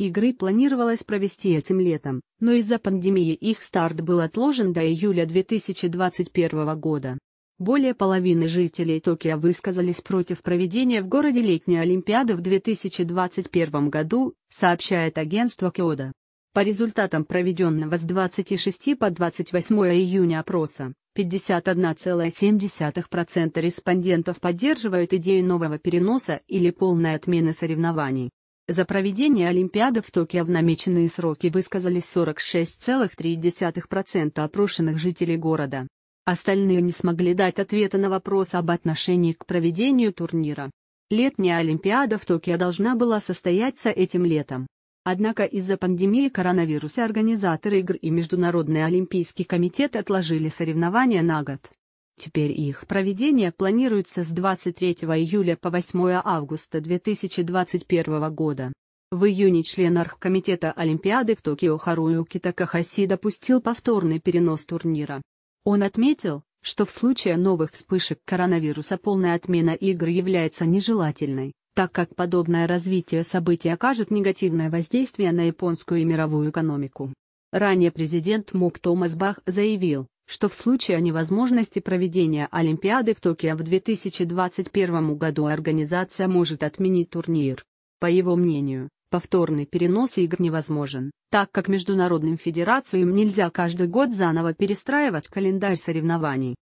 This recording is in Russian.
Игры планировалось провести этим летом, но из-за пандемии их старт был отложен до июля 2021 года. Более половины жителей Токио высказались против проведения в городе летней Олимпиады в 2021 году, сообщает агентство Киода. По результатам проведенного с 26 по 28 июня опроса, 51,7% респондентов поддерживают идею нового переноса или полной отмены соревнований. За проведение Олимпиады в Токио в намеченные сроки высказались 46,3% опрошенных жителей города. Остальные не смогли дать ответа на вопрос об отношении к проведению турнира. Летняя Олимпиада в Токио должна была состояться этим летом. Однако из-за пандемии коронавируса организаторы игр и Международный олимпийский комитет отложили соревнования на год. Теперь их проведение планируется с 23 июля по 8 августа 2021 года. В июне член Оргкомитета Олимпиады в Токио Харуюки Такахаси допустил повторный перенос турнира. Он отметил, что в случае новых вспышек коронавируса полная отмена игр является нежелательной, так как подобное развитие событий окажет негативное воздействие на японскую и мировую экономику. Ранее президент МОК Томас Бах заявил, что в случае невозможности проведения Олимпиады в Токио в 2021 году организация может отменить турнир. По его мнению, повторный перенос игр невозможен, так как международным федерациям нельзя каждый год заново перестраивать календарь соревнований.